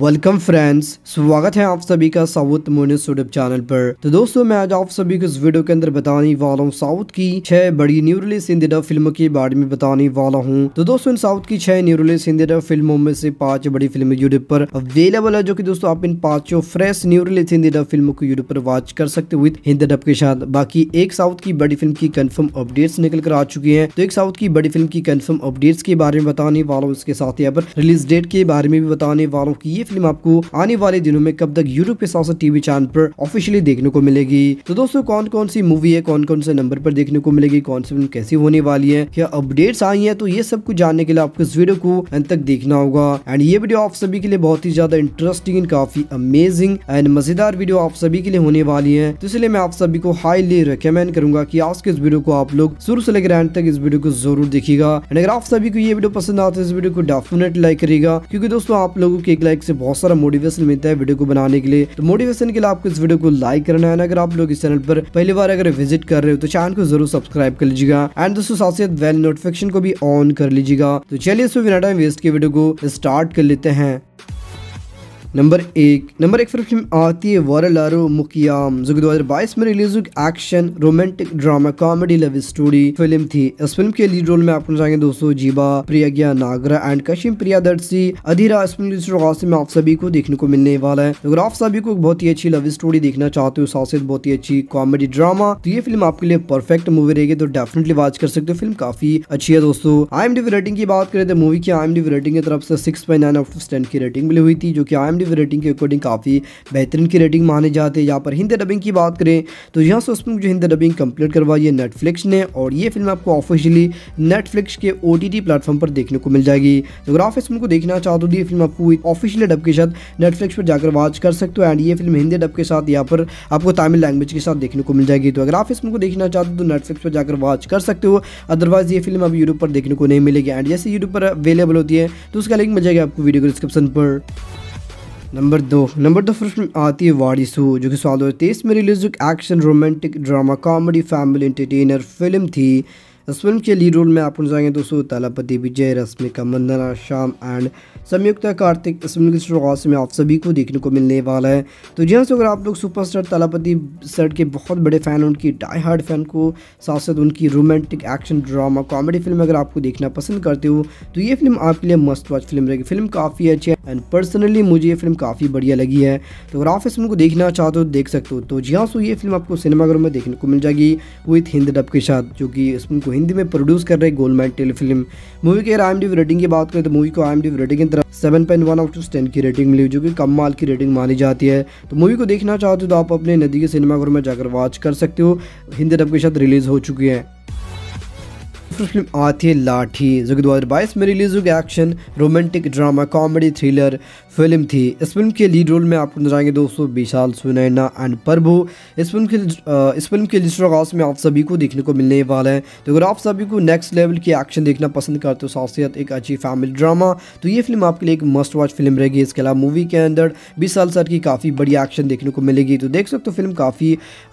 welcome friends स्वागत है आप सभी का साउथ मोनिस यूट्यूब चैनल पर तो दोस्तों मैं आज आप सभी को इस वीडियो के अंदर बताने वाला हूँ साउथ की छह बड़ी न्यू रिलीज इंदिरा फिल्मों के बारे में बताने वाला हूँ तो दोस्तों इन साउथ की छह न्यू रिलीज इंदिरा फिल्मों में से पांच बड़ी फिल्में यूट्यूब पर अवेलेबल है जो की दोस्तों आप इन पांचों फ्रेश न्यू रिलीज इंदिरा फिल्मों को यूट्यूब पर वॉच कर सकते हुए हिंदी डब के साथ बाकी एक साउथ की बड़ी फिल्म की कन्फर्म अपडेट्स निकल कर आ चुकी है तो एक साउथ की बड़ी फिल्म की कन्फर्म अपडेट्स के बारे में बताने वाला हूँ इसके साथ यहाँ पर रिलीज डेट के बारे में भी बताने वाला हूँ की ये फिल्म आपको आने वाले दिनों में कब तक यूट्यूब के साथ साथ टीवी चैनल पर ऑफिशियली देखने को मिलेगी तो दोस्तों कौन कौन सी मूवी है कौन कौन से नंबर पर देखने को मिलेगी कौन सी फिल्म कैसी होने वाली है क्या अपडेट्स आई है तो ये सब कुछ जानने के लिए आपको इस वीडियो को अंत तक देखना होगा एंड ये वीडियो आप सभी के लिए बहुत ही ज्यादा इंटरेस्टिंग एंड काफी अमेजिंग एंड मजेदार वीडियो आप सभी के लिए होने वाली है तो इसलिए मैं आप सभी को हाईली रिकमेंड करूंगा की आज के इस वीडियो को आप लोग शुरू से लेकर एंड तक इस वीडियो को जरूर देखिएगा एंड अगर आप सभी को ये वीडियो पसंद आता है तो इस वीडियो को डेफिनेट लाइक करेगा क्योंकि दोस्तों आप लोगों के एक लाइक से बहुत सारा मोटिवेशन मिलता है वीडियो को बनाने के लिए तो मोटिवेशन के लिए आपको इस वीडियो को लाइक करना है अगर आप लोग इस चैनल पर पहली बार अगर विजिट कर रहे हो तो चैनल को जरूर सब्सक्राइब कर लीजिएगा एंड दोस्तों साथ साथ वेल नोटिफिकेशन को भी ऑन कर लीजिएगा तो चलिए इसमें वेस्ट के वीडियो को स्टार्ट कर लेते हैं नंबर एक नंबर एक फिर फिल्म आती है वारलारो मुकियाम जो कि 2022 में रिलीज हुई action romantic drama comedy love story film थी इस फिल्म के लीड रोल में आपको जाएंगे दोस्तों जीबा प्रियज्ञा नागरा एंड कश्यम प्रिया दर्शी अधीरा इस फिल्म में आप सभी को देखने को मिलने वाला है अगर आप सभी को बहुत ही अच्छी लव स्टोरी देखना चाहते हो साथ बहुत ही अच्छी कॉमेडी ड्रामा तो ये फिल्म आपके लिए परफेक्ट मूवी रहेगी तो डेफिनेटली वॉच कर सकते हो फिल्म काफी अच्छी है दोस्तों आई एम रेटिंग की बात करें तो मूवी की आई एम रेटिंग की तरफ से सिक्स की रेटिंग मिली हुई थी जो की आई इस रेटिंग के अकॉर्डिंग काफ़ी बेहतरीन की रेटिंग माने जाते हैं यहाँ पर हिंदी डबिंग की बात करें तो यहाँ से उसमें जो हिंदी डबिंग कंप्लीट करवाई है नेटफ्लिक्स ने और ये फिल्म आपको ऑफिशियली नेटफ्लिक्स के ओ टी प्लेटफॉर्म पर देखने को मिल जाएगी तो अगर आप इस फिल्म को देखना चाहते हो तो ये फिल्म आपको ऑफिशियल डब के साथ नेटफ्लिक्स पर जाकर वॉच कर सकते हो एंड ये फिल्म हिंदी डब के साथ यहाँ पर आपको तमिल लैंग्वेज के साथ देखने को मिल जाएगी तो अगर आप इस फिल्म को देखना चाहते हो तो नेटफ्लिक्स पर जाकर वॉच कर सकते हो अदरवाइज ये फिल्म अब यूट्यूब पर देखने को नहीं मिलेगी एंड जैसे यूट्यूब पर अवेलेबल होती है तो उसका लिंक मिल जाएगा आपको वीडियो डिस्क्रिप्शन पर नंबर दो नंबर दो फिल्म आती है वारिसू जो कि साल दो में रिलीज एक action romantic drama comedy family entertainer film थी इस फिल्म के लीड रोल में आप जाएंगे दोस्तों तालापति विजय रश्मिका मंदना शाम एंड संयुक्ता कार्तिक इस फिल्म की शुरुआत में आप सभी को देखने को मिलने वाला है तो जी हाँ अगर आप लोग सुपरस्टार तालापति सर के बहुत बड़े फ़ैन उनकी डाई हार्ड फैन को साथ साथ उनकी romantic action drama comedy film अगर आपको देखना पसंद करते हो तो ये फिल्म आपके लिए मस्ट वॉच फिल्म रहेगी फिल्म काफ़ी अच्छी है एंड पर्सनली मुझे ये फिल्म काफ़ी बढ़िया लगी है तो अगर आप इस फिल्म को देखना चाहते हो तो देख सकते हो तो जी हाँ सो ये फिल्म आपको सिनेमाघरों में देखने को मिल जाएगी विथ हिंद डब के साथ जो कि इस फिल्म को हिंदी में प्रोड्यूस कर रहे गोलमैन टेलीफिल्म मूवी के अगर आई रेटिंग की बात करें तो मूवी को आई एम डी रेटिंग की तरफ seven point one out ten की रेटिंग मिली जो कि कम माल की रेटिंग मानी जाती है तो मूवी को देखना चाहते हो तो आप अपने नदी के सिनेमाघर में जाकर वॉच कर सकते हो हिंदी डब के साथ रिलीज हो चुकी है फिल्म आती है लाठी जो कि दो में रिलीज हो गया action romantic drama comedy thriller film थी इस फिल्म के लीड रोल में आपको नजर आएंगे दोस्तों विशाल सुनैना एंड प्रभु इस फिल्म के इस फिल्म के लिस्टोगास में आप सभी को देखने को मिलने वाला है तो अगर आप सभी को नेक्स्ट लेवल की एक्शन देखना पसंद करते हो साथ साथ एक अच्छी फैमिली ड्रामा तो ये फिल्म आपके लिए एक मस्ट वॉच फिल्म रहेगी इसके अलावा मूवी के अंदर विशाल सर की काफ़ी बड़ी एक्शन देखने को मिलेगी तो देख सकते हो फिल्म काफ़ी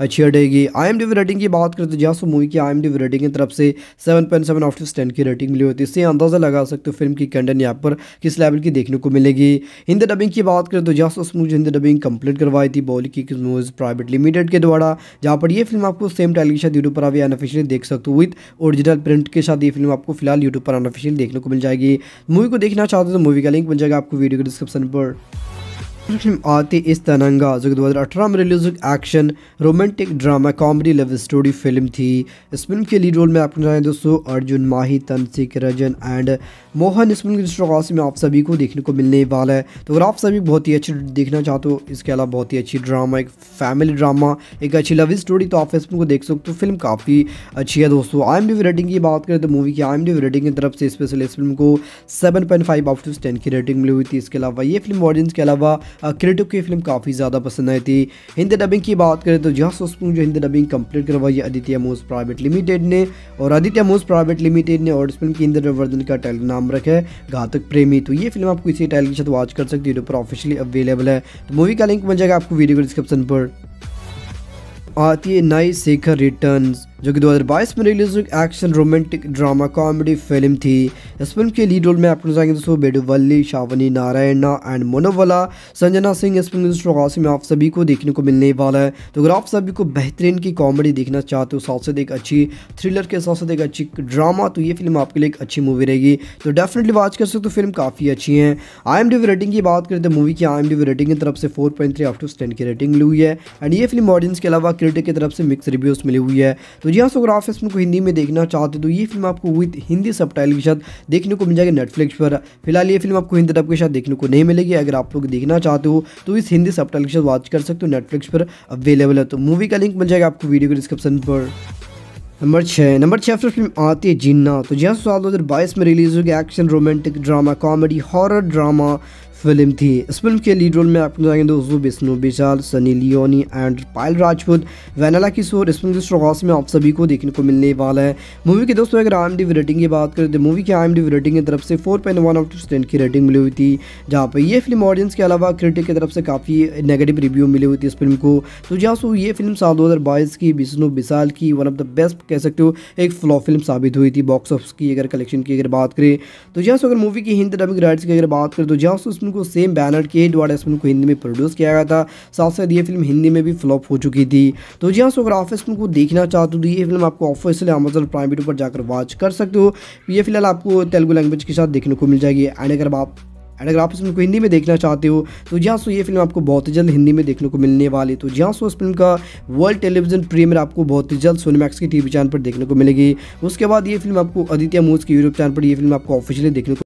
अच्छी रहेगी आई एम रेटिंग की बात करते जहाँ सो मूवी की आई एम रेटिंग की तरफ से सेवन पॉइंट सेवन टेन की रेटिंग मिली होती है इससे अंदाज़ा लगा सकते हो फिल्म की कंटेंट यहाँ पर किस लेवल की देखने को मिलेगी हिंदी डबिंग की बात करें तो जस मूवी हिंदी डबिंग कंप्लीट करवाई थी बॉली की मूवीज प्राइवेट लिमिटेड के द्वारा जहाँ पर यह फिल्म आपको सेम टाइल के साथ यूट्यूब पर अभी अनऑफिशियल देख सकते हो विथ ओरिजिनल प्रिंट के साथ ये फिल्म आपको फिलहाल यूट्यूब पर अनऑफिशियल देखने को मिल जाएगी मूवी को देखना चाहते हो तो मूवी का लिंक मिल जाएगा आपको वीडियो के डिस्क्रिप्शन पर फिल्म आती इस तनंगा जो कि अठारह में रिलीज हुई action romantic drama comedy love story film थी इस फिल्म के लीड रोल में आपको जाए दोस्तों अर्जुन माही तनसिक रजन एंड मोहन इस फिल्म की काशी में आप सभी को देखने को मिलने वाला है तो अगर आप सभी बहुत ही अच्छी देखना चाहते हो इसके अलावा बहुत ही अच्छी ड्रामा एक फैमिली ड्रामा एक अच्छी लव स्टोरी तो आप इस फिल्म को देख सकते हो फिल्म काफ़ी अच्छी है दोस्तों आई एम डी रेटिंग की बात करें तो मूवी की आई एम रेटिंग की तरफ से स्पेशल इस फिल्म को seven point five out of ten की रेटिंग मिली हुई थी इसके अलावा ये फिल्म ऑडियंस के अलावा क्रिएटिव की फिल्म काफ़ी ज़्यादा पसंद आई थी हिंदी डबिंग की बात करें तो जहाँ सोसपुंग जो हिंदी डबिंग कंप्लीट करवाई है आदित्य मोज प्राइवेट लिमिटेड ने और आदित्य मोज प्राइवेट लिमिटेड ने और इस फिल्म की इंद्र वर्धन का टाइल नाम रखा है घातक प्रेमी तो ये फिल्म आपको इसी टाइल के साथ वॉच कर सकती है ऑफिशियली अवेलेबल है तो मूवी का लिंक मिल जाएगा आपको वीडियो को डिस्क्रिप्शन पर आती है नई शेखर रिटर्न्स जो कि 2022 में रिलीज हुई action romantic drama comedy film थी इस फिल्म के लीड रोल में आपको जाएंगे दोस्तों बेडुवल्ली शावनी नारायणा एंड मोनोवला संजना सिंह इस फिल्म दोस्तों आवासी में आप सभी को देखने को मिलने वाला है तो अगर आप सभी को बेहतरीन की कॉमेडी देखना चाहते हो साथ साथ एक अच्छी थ्रिलर के साथ साथ एक अच्छी ड्रामा तो ये फिल्म आपके लिए एक अच्छी मूवी रहेगी तो डेफिनेटली वॉच कर सकते हो फिल्म काफ़ी अच्छी है आई एम रेटिंग की बात करें तो मूवी की आई एम रेटिंग की तरफ से four point three out ten की रेटिंग ली हुई है एंड ये फिल्म ऑडियंस के अलावा क्रिटिक की तरफ से मिक्स रिव्यूज़ मिली हुई है तो जी हाँ अगर आप इस फिल्म को हिंदी में देखना चाहते तो ये फिल्म आपको विद हिंदी सब के साथ देखने को मिल जाएगी नेटफ्लिक्स पर फिलहाल ये फिल्म आपको हिंदी डब के साथ देखने को नहीं मिलेगी अगर आप लोग देखना चाहते हो तो इस हिंदी सब के साथ वॉच कर सकते हो नेटफ्लिक्स पर अवेलेबल है तो मूवी का लिंक मिल जाएगा आपको वीडियो के डिस्क्रिप्शन पर नंबर छः नंबर छः फिर फिल्म आती है जिन्ना तो जी हाँ साल दो हज़ार बाईस में रिलीज़ हो गया action romantic drama comedy horror drama film थी इस फिल्म के लीड रोल में आपको जाएंगे तो दोस्तों विष्णु बिशाल सनी लियोनी एंड पायल राजपूत वैनला की शोर इस फिल्म के शुरुआत में आप सभी को देखने को मिलने वाला है मूवी के दोस्तों अगर आई रेटिंग की बात करें तो मूवी की आई रेटिंग की तरफ से फोर पॉइंट वन ऑफ की रेटिंग मिली हुई थी जहाँ पर यह फिल्म ऑडियंस के अलावा क्रिटिक की तरफ से काफ़ी नेगेटिव रिव्यू मिली हुई थी इस फिल्म को तो जहाँ सो ये फिल्म साल दो की विष्णु विशाल की वन ऑफ द बेस्ट कह सकते हो एक फ्लॉ फिल्म साबित हुई थी बॉक्स ऑफिस की अगर कलेक्शन की अगर बात करें तो जहाँ अगर मूवी की हिंदी डबिंग राइट्स की अगर बात करें तो जहाँ सो इसमें को सेम बैनर के द्वारा इस फिल्म को हिंदी में प्रोड्यूस किया गया था साथ साथ ये फिल्म हिंदी में भी फ्लॉप हो चुकी थी तो जी हाँ सो अगर आप इस फिल्म को देखना चाहते हो तो ये फिल्म आपको ऑफिसियल अमेजन प्राइम वीडियो पर जाकर वॉच कर सकते हो ये फिलहाल आपको तेलुगु लैंग्वेज के साथ देखने को मिल जाएगी एंड अगर आप एंड अगर आप इस फिल्म को हिंदी में देखना चाहते हो तो जहाँ सो ये फिल्म आपको बहुत ही जल्द हिंदी में देखने को मिलने वाली तो जहाँ सो इस फिल्म का वर्ल्ड टेलीविजन प्रीमियर आपको बहुत ही जल्द सोनीमैक्स के टीवी चैनल पर देखने को मिलेगी उसके बाद ये फिल्म आपको आदित्य मूज के यूट्यूब चैनल पर ये फिल्म आपको ऑफिशियली देखने को